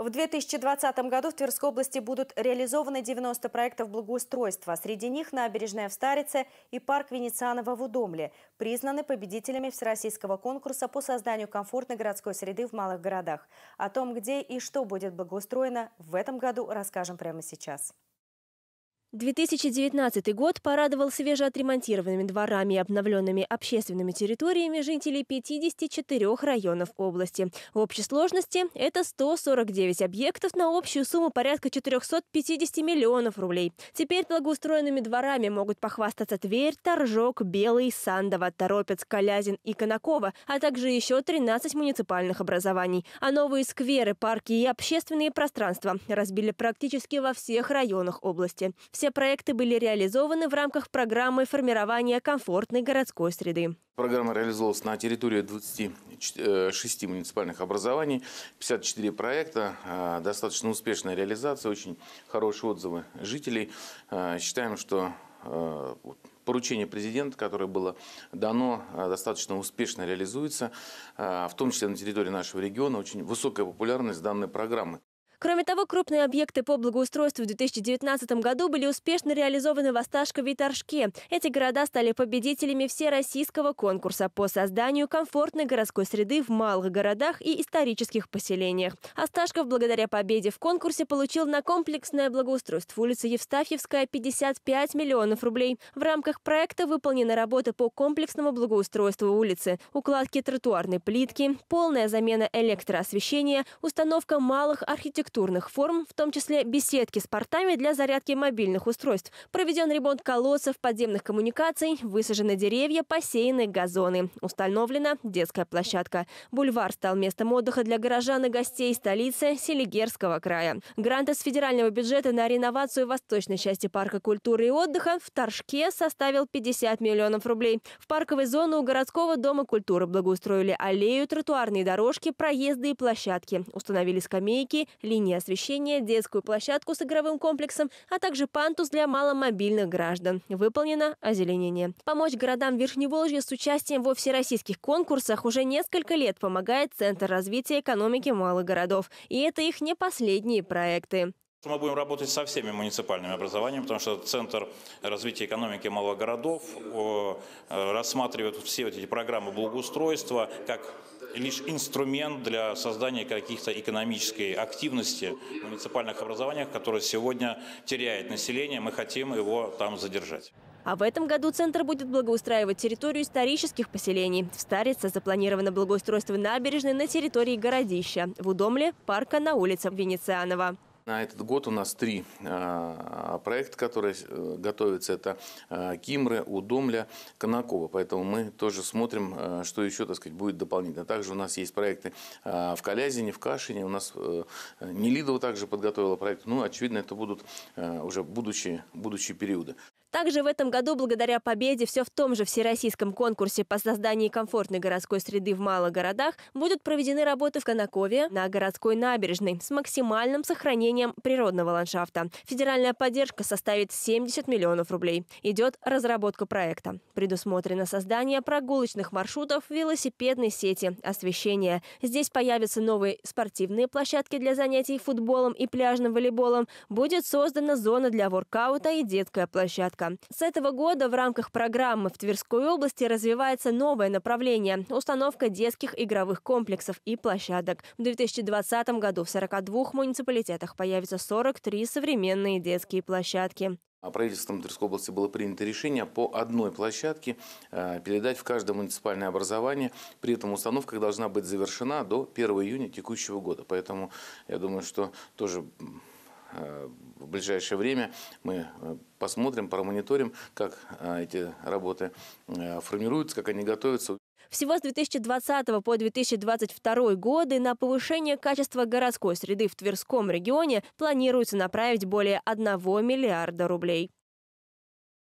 В 2020 году в Тверской области будут реализованы 90 проектов благоустройства. Среди них набережная в Старице и парк Венецианова в Удомле признаны победителями Всероссийского конкурса по созданию комфортной городской среды в малых городах. О том, где и что будет благоустроено, в этом году расскажем прямо сейчас. 2019 год порадовал свежеотремонтированными дворами и обновленными общественными территориями жителей 54 районов области. В общей сложности это 149 объектов на общую сумму порядка 450 миллионов рублей. Теперь благоустроенными дворами могут похвастаться Тверь, Торжок, Белый, Сандово, Торопец, Калязин и Конаково, а также еще 13 муниципальных образований. А новые скверы, парки и общественные пространства разбили практически во всех районах области. Все проекты были реализованы в рамках программы формирования комфортной городской среды. Программа реализовалась на территории 26 э, муниципальных образований, 54 проекта, э, достаточно успешная реализация, очень хорошие отзывы жителей. Э, считаем, что поручение президента, которое было дано, достаточно успешно реализуется, в том числе на территории нашего региона. Очень высокая популярность данной программы. Кроме того, крупные объекты по благоустройству в 2019 году были успешно реализованы в Осташкове и Торжке. Эти города стали победителями всероссийского конкурса по созданию комфортной городской среды в малых городах и исторических поселениях. Осташков благодаря победе в конкурсе получил на комплексное благоустройство улицы Евстафьевская 55 миллионов рублей. В рамках проекта выполнены работы по комплексному благоустройству улицы, укладке тротуарной плитки, полная замена электроосвещения, установка малых архитектурных архитектурных форм, в том числе беседки с портами для зарядки мобильных устройств. Проведен ремонт колодцев, подземных коммуникаций, высажены деревья, посеяны газоны. Установлена детская площадка. Бульвар стал местом отдыха для горожан и гостей столицы Селигерского края. Гранты с федерального бюджета на реновацию восточной части парка культуры и отдыха в Торжке составил 50 миллионов рублей. В парковой зоне у городского дома культуры благоустроили аллею, тротуарные дорожки, проезды и площадки. Установили скамейки, линии линии освещения, детскую площадку с игровым комплексом, а также пантус для маломобильных граждан. Выполнено озеленение. Помочь городам Верхневолжья с участием во всероссийских конкурсах уже несколько лет помогает Центр развития экономики малых городов. И это их не последние проекты. Мы будем работать со всеми муниципальными образованиями, потому что Центр развития экономики малых городов э, рассматривает все эти программы благоустройства как лишь инструмент для создания каких-то экономической активности в муниципальных образованиях, которые сегодня теряет население. Мы хотим его там задержать. А в этом году центр будет благоустраивать территорию исторических поселений. В Старице запланировано благоустройство набережной на территории городища. В Удомле – парка на улице Венецианова. На этот год у нас три а, проекта, которые э, готовятся. Это а, Кимры, Удомля, Конакова. Поэтому мы тоже смотрим, э, что еще, так сказать, будет дополнительно. Также у нас есть проекты а, в Калязине, в Кашине. У нас э, Нелидова также подготовила проект. Ну, очевидно, это будут уже будущие, будущие периоды. Также в этом году, благодаря победе все в том же всероссийском конкурсе по созданию комфортной городской среды в малых городах, будут проведены работы в Конакове на городской набережной с максимальным сохранением природного ландшафта. Федеральная поддержка составит 70 миллионов рублей. Идет разработка проекта. Предусмотрено создание прогулочных маршрутов, велосипедной сети, освещение. Здесь появятся новые спортивные площадки для занятий футболом и пляжным волейболом. Будет создана зона для воркаута и детская площадка заработка. С этого года в рамках программы в Тверской области развивается новое направление – установка детских игровых комплексов и площадок. В 2020 году в 42 муниципалитетах появится 43 современные детские площадки. А правительством Тверской области было принято решение по одной площадке э, передать в каждое муниципальное образование. При этом установка должна быть завершена до 1 июня текущего года. Поэтому я думаю, что тоже э, в ближайшее время мы э, посмотрим, промониторим, как э, эти работы э, формируются, как они готовятся. Всего с 2020 по 2022 годы на повышение качества городской среды в Тверском регионе планируется направить более 1 миллиарда рублей.